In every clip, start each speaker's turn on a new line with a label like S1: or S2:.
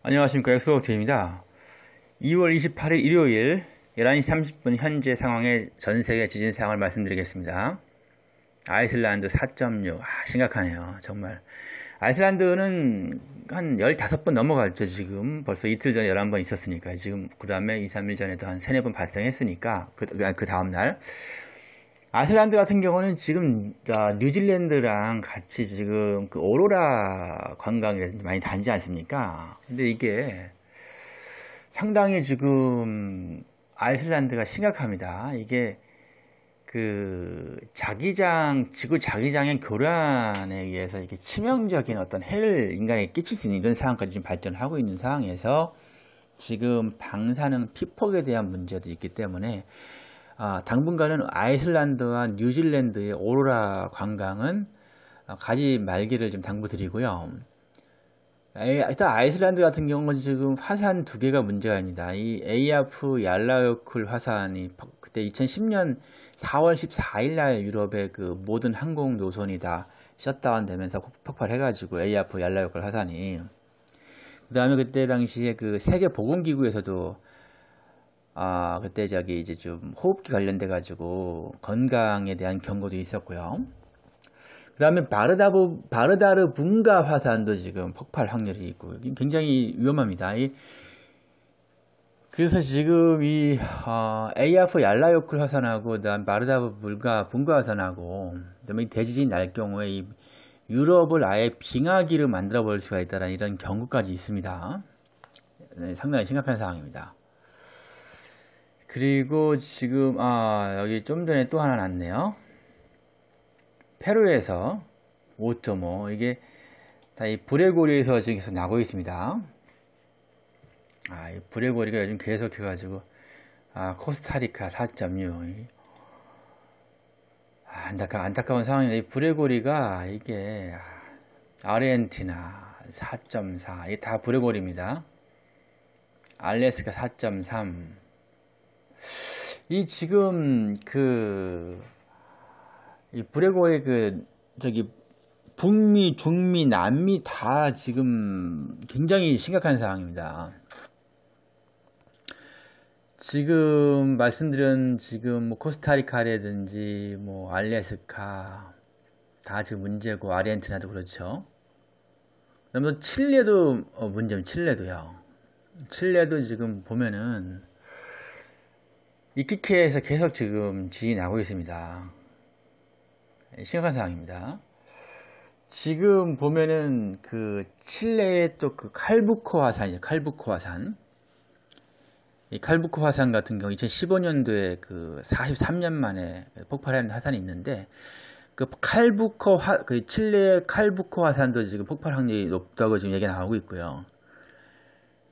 S1: 안녕하십니까 엑스로트입니다 2월 28일 일요일 11시 30분 현재 상황의 전세계 지진 상황을 말씀드리겠습니다 아이슬란드 4.6 아, 심각하네요 정말 아이슬란드는 한 15번 넘어갔죠 지금 벌써 이틀 전에 11번 있었으니까 지금 그 다음에 2, 3일 전에도 한 3, 4번 발생했으니까 그, 아, 그 다음날 아슬란드 같은 경우는 지금 아, 뉴질랜드랑 같이 지금 그 오로라 관광이라든지 많이 다니지 않습니까? 근데 이게 상당히 지금 아이슬란드가 심각합니다. 이게 그 자기장 지구 자기장의 교란에 의해서 이렇게 치명적인 어떤 해를 인간에 끼칠 수 있는 이런 상황까지 지금 발전을 하고 있는 상황에서 지금 방사능 피폭에 대한 문제도 있기 때문에 아, 당분간은 아이슬란드와 뉴질랜드의 오로라 관광은 어, 가지 말기를 좀 당부드리고요. 일단 아이슬란드 같은 경우는 지금 화산 두 개가 문제가 아니다이 에이아프 얄라요클 화산이 그때 2010년 4월 14일 날 유럽의 그 모든 항공 노선이 다 셧다운 되면서 폭발해가지고 AF 아프 얄라요클 화산이 그 다음에 그때 당시에 그 세계보건기구에서도 아, 그때 저기 이제 좀 호흡기 관련돼 가지고 건강에 대한 경고도 있었고요. 그다음에 바르다보 바르다르 분가 화산도 지금 폭발 확률이 있고 굉장히 위험합니다. 이, 그래서 지금 이 어, 에이아프 얄라요클 화산하고 그다음 바르다브 분가 분가 화산하고 그다음에 대지진 날 경우에 이 유럽을 아예 빙하기를 만들어 버릴 수가 있다는 라 이런 경고까지 있습니다. 네, 상당히 심각한 상황입니다. 그리고 지금 아 여기 좀 전에 또 하나 났네요. 페루에서 5.5 이게 다 이 브레고리에서 지금 계속 나고 있습니다. 아, 이 브레고리가 요즘 계속 해가지고 아 코스타리카 4.6 아, 안타까 안타까운 상황인데 이 브레고리가 이게 아, 아르헨티나 4.4 이게 다 브레고리입니다. 알래스카 4.3이 지금 그 이 브레고의 그 저기 북미, 중미, 남미 다 지금 굉장히 심각한 상황입니다. 지금 말씀드린 지금 뭐 코스타리카라든지 뭐 알래스카 다 지금 문제고 아르헨티나도 그렇죠. 그다음에 칠레도 어 문제면 칠레도요. 칠레도 지금 보면은 이티켓에서 계속 지금 지이 나고 있습니다. 예, 심각한 상황입니다. 지금 보면은 그 칠레의 또 그 칼부코 화산이죠. 칼부코 화산. 이 칼부코 화산 같은 경우 2015년도에 그 43년 만에 폭발한 화산이 있는데 그 칼부코 화, 그 칠레의 칼부코 화산도 지금 폭발 확률이 높다고 지금 얘기 나오고 있고요.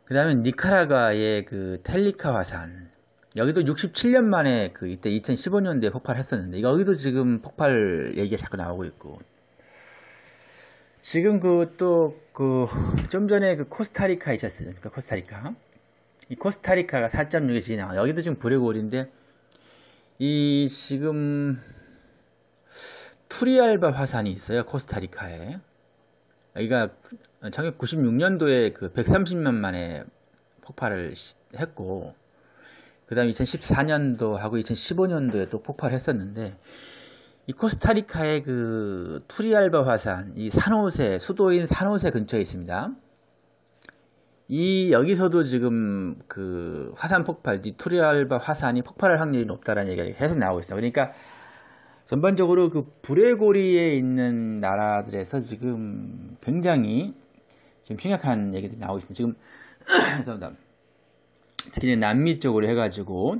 S1: 그 다음에 니카라과의 그 텔리카 화산. 여기도 67년 만에 그 이때 2 0 1 5년대에 폭발했었는데 여기도 지금 폭발 얘기가 자꾸 나오고 있고 지금 그 또 그 좀 전에 그 코스타리카 있었어요. 그 코스타리카 이 코스타리카가 4 6이지 나와 여기도 지금 브레골인데 이 지금 투리알바 화산이 있어요 코스타리카에 여기가 1996년도에 어, 그 130년 만에 폭발을 했고 그 다음 2014년도하고 2015년도에 도 폭발했었는데 이 코스타리카의 그 투리알바 화산, 이 산호세, 수도인 산호세 근처에 있습니다. 이 여기서도 지금 그 화산 폭발, 이 투리알바 화산이 폭발할 확률이 높다라는 얘기가 계속 나오고 있어요. 그러니까 전반적으로 그 불의 고리에 있는 나라들에서 지금 굉장히 지금 심각한 얘기들이 나오고 있습니다. 지금 특히 남미 쪽으로 해가지고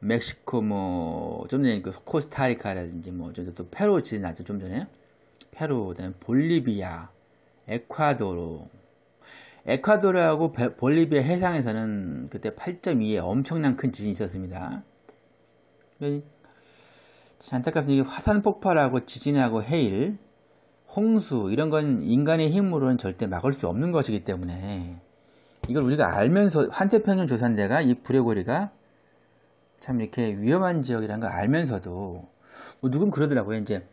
S1: 멕시코 뭐 좀 전에 그 코스타리카라든지 뭐저또 페루 지나죠 좀 전에 페루 그다음 볼리비아 에콰도르 에콰도르하고 볼리비아 해상에서는 그때 8.2의 엄청난 큰 지진이 있었습니다. 안타깝습니다. 화산 폭발하고 지진하고 해일, 홍수 이런 건 인간의 힘으로는 절대 막을 수 없는 것이기 때문에 이걸 우리가 알면서 환태평양 조산대가 이 불의 고리가 참 이렇게 위험한 지역이라는 걸 알면서도 뭐 누군 그러더라고요. 이제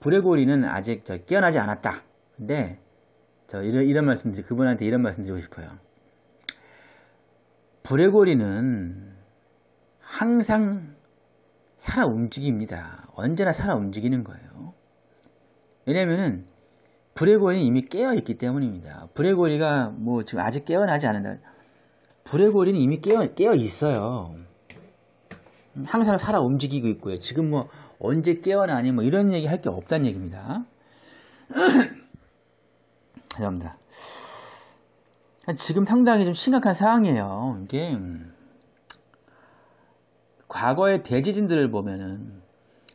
S1: 불의 고리는 아직 저 깨어나지 않았다. 근데 저 이런, 이런 말씀 드리 그분한테 이런 말씀 드리고 싶어요. 불의 고리는 항상 살아 움직입니다. 언제나 살아 움직이는 거예요. 왜냐면은 브레고리는 이미 깨어있기 때문입니다. 브레고리가 뭐 지금 아직 깨어나지 않은다 브레고리는 이미 깨어, 깨어 있어요. 항상 살아 움직이고 있고요. 지금 뭐 언제 깨어나니 뭐 이런 얘기 할 게 없다는 얘기입니다. 죄송합니다. 지금 상당히 좀 심각한 상황이에요. 이게 음, 과거의 대지진들을 보면은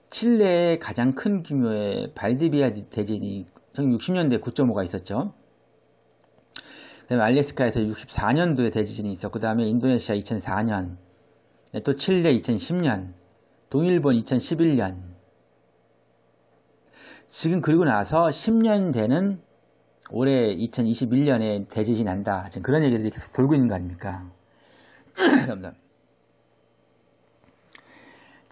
S1: 칠레의 가장 큰 규모의 발디비아 대진이 1960년대 에 9.5가 있었죠. 그다음에 알래스카에서 64년도에 대지진이 있었고 그다음에 인도네시아 2004년, 또 칠레 2010년, 동일본 2011년. 지금 그리고 나서 10년 되는 올해 2021년에 대지진 난다. 지금 그런 얘기들이 계속 돌고 있는 거 아닙니까?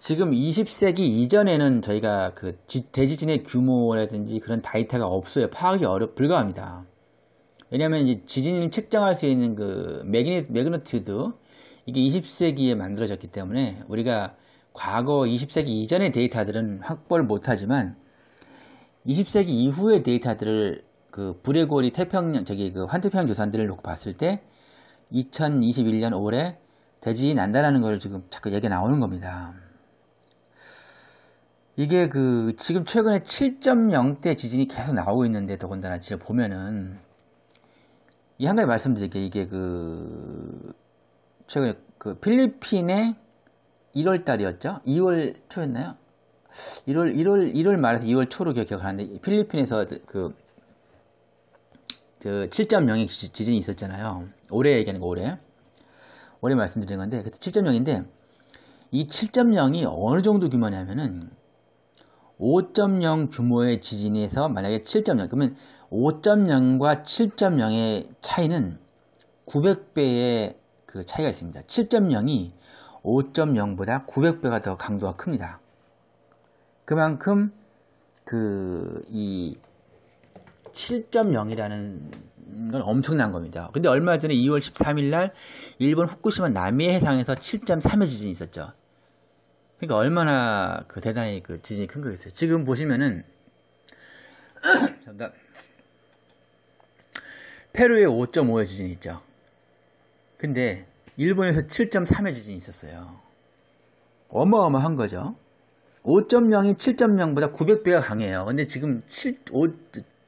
S1: 지금 20세기 이전에는 저희가 그 대지진의 규모라든지 그런 데이터가 없어요. 파악이 어렵 불가합니다. 왜냐하면 이제 지진을 측정할 수 있는 그매그니티드 이게 20세기에 만들어졌기 때문에 우리가 과거 20세기 이전의 데이터들은 확보를 못하지만 20세기 이후의 데이터들을 그 불의 고리 태평양 저기 그 환태평양 조산들을 놓고 봤을 때 2021년 올해 대지진 난다라는 걸 지금 자꾸 얘기 나오는 겁니다. 이게 그 지금 최근에 7.0대 지진이 계속 나오고 있는데 더군다나 지금 보면은 이 한 가지 말씀드릴게요. 이게 그 최근에 그 필리핀에 1월 달이었죠? 2월 초였나요? 1월 1월 1월 말에서 2월 초로 기억하는데 필리핀에서 그, 그 7.0의 지진이 있었잖아요. 올해 얘기하는 거 올해. 올해 말씀드린 건데 그래 7.0인데 이 7.0이 어느 정도 규모냐면은 5.0 규모의 지진에서 만약에 7.0 그러면 5.0과 7.0의 차이는 900배의 그 차이가 있습니다. 7.0이 5.0보다 900배가 더 강도가 큽니다. 그만큼 그 이 7.0이라는 건 엄청난 겁니다. 근데 얼마 전에 2월 13일 날 일본 후쿠시마 남해 해상에서 7.3의 지진이 있었죠. 그러니까 얼마나 그 대단히 그 지진이 큰 거겠어요. 지금 보시면은 잠깐 페루에 5.5의 지진이 있죠. 근데 일본에서 7.3의 지진이 있었어요. 어마어마한 거죠. 5.0이 7.0보다 900배가 강해요. 근데 지금 7, 5,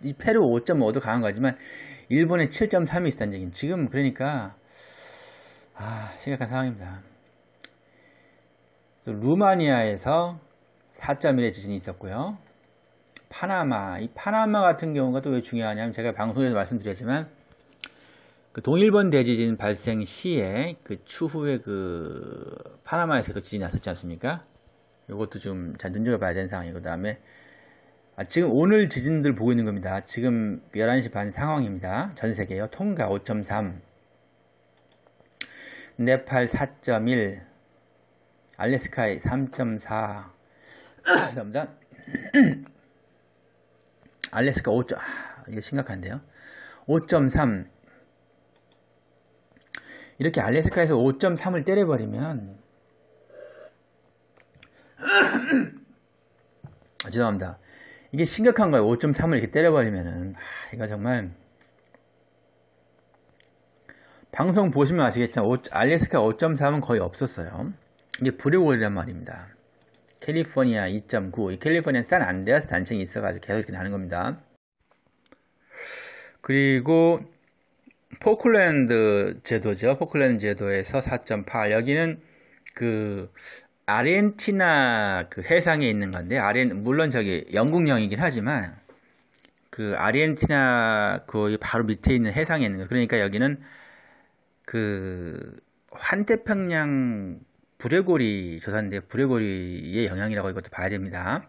S1: 이 페루 5.5도 강한 거지만 일본에 7.3이 있다는 얘기는 지금 그러니까 아 심각한 상황입니다. 루마니아에서 4.1의 지진이 있었고요. 파나마, 이 파나마 같은 경우가 또 왜 중요하냐면 제가 방송에서 말씀드렸지만 그 동일본 대지진 발생 시에 그 추후에 그 파나마에서도 지진이 났었지 않습니까? 이것도 좀 잘 눈여겨봐야 되는 상황이고 그다음에 아, 지금 오늘 지진들 보고 있는 겁니다. 지금 11시 반 상황입니다. 전 세계요. 통가 5.3, 네팔 4.1, 알래스카의 3.4 알래스카 5. 아, 이게 심각한데요 5.3 이렇게 알래스카에서 5.3을 때려버리면 아, 죄송합니다 이게 심각한 거예요 5.3을 이렇게 때려버리면은 아, 이거 정말 방송 보시면 아시겠지만 알래스카 5.3은 거의 없었어요 이게 불루골이란 말입니다. 캘리포니아 2.9. 이 캘리포니아 산 안데아스 단층이 있어가지고 계속 이렇게 나는 겁니다. 그리고 포클랜드 제도죠. 포클랜드 제도에서 4.8. 여기는 그 아르헨티나 그 해상에 있는 건데, 아르헨 물론 저기 영국령이긴 하지만 그 아르헨티나 그 바로 밑에 있는 해상에 있는 거. 그러니까 여기는 그 환태평양 브레고리 조사인데 브레고리의 영향이라고 이것도 봐야 됩니다.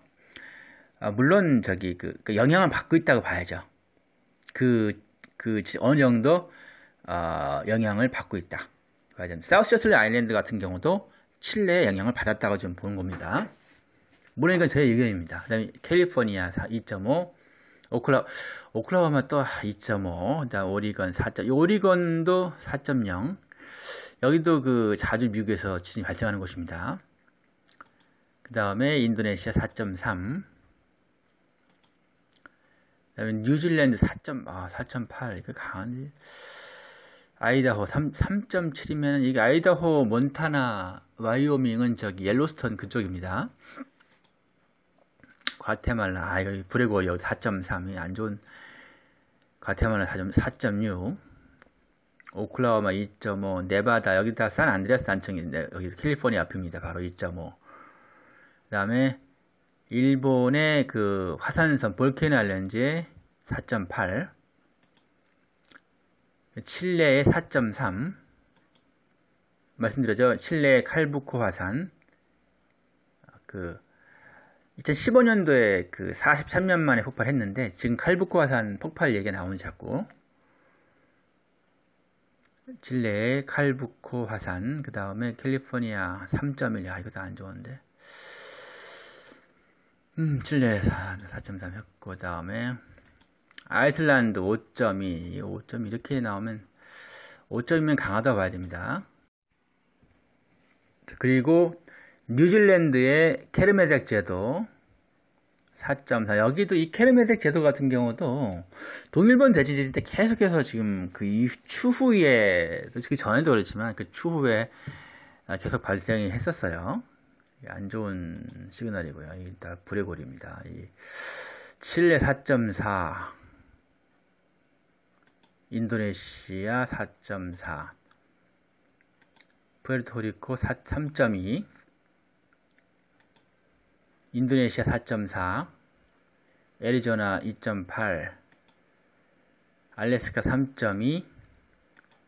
S1: 아, 물론 저기 그, 그, 영향을 받고 있다고 봐야죠. 그, 그 어느 정도 어, 영향을 받고 있다. 사우스 셔틀 아일랜드 같은 경우도 칠레의 영향을 받았다고 좀 보는 겁니다. 모르니까 제 의견입니다. 그 다음에 캘리포니아 2.5, 오클라, 오클라호마 또 2.5, 아, 그다음 오리건 4. 오리건도 4.0. 여기도 그 자주 미국에서 지진이 발생하는 곳입니다. 그 다음에 인도네시아 4.3, 그 다음에 뉴질랜드 4.8, 아, 이거 강한데 아이다호 3, 7이면 이게 아이다호, 몬타나, 와이오밍은 저기 옐로스턴 그쪽입니다. 과테말라, 아, 이거 브레고리 4.3이 안 좋은 과테말라 4.6. 오클라호마 2.5, 네바다 여기 다 산안드레스 산청인데 여기 캘리포니아 앞입니다. 바로 2.5. 그다음에 일본의 그 화산성 볼케나 알렌지 4.8, 칠레의 4.3 말씀드렸죠. 칠레의 칼부쿠 화산 그 2015년도에 그 43년 만에 폭발했는데 지금 칼부쿠 화산 폭발 얘기가 나오는 자꾸 칠레의 칼부코 화산, 그 다음에 캘리포니아 3.1, 야, 이것도 안 좋은데. 음, 칠레 4.3 했고, 그 다음에 아이슬란드 5.2, 5.2 이렇게 나오면 5.2면 강하다 봐야 됩니다. 그리고 뉴질랜드의 케르메덱 제도, 4.4 여기도 이 캐르멜텍 제도 같은 경우도 동일본 대지진 때 계속해서 지금 그 추후에 솔직히 전에도 그렇지만 그 추후에 아, 계속 발생이 했었어요 안 좋은 시그널이고요 일단 불의 고리입니다 이 칠레 4.4 인도네시아 4.4 푸에르토리코 3.2 인도네시아 4.4, 애리조나 2.8, 알래스카 3.2,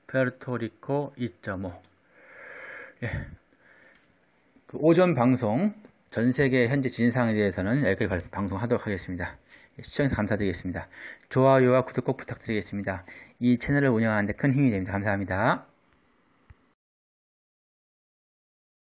S1: 페르토리코 2.5. 예. 그 오전 방송 전 세계 현재 진상에 대해서는 여기까지 방송하도록 하겠습니다. 예, 시청해서 감사드리겠습니다. 좋아요와 구독 꼭 부탁드리겠습니다. 이 채널을 운영하는데 큰 힘이 됩니다. 감사합니다.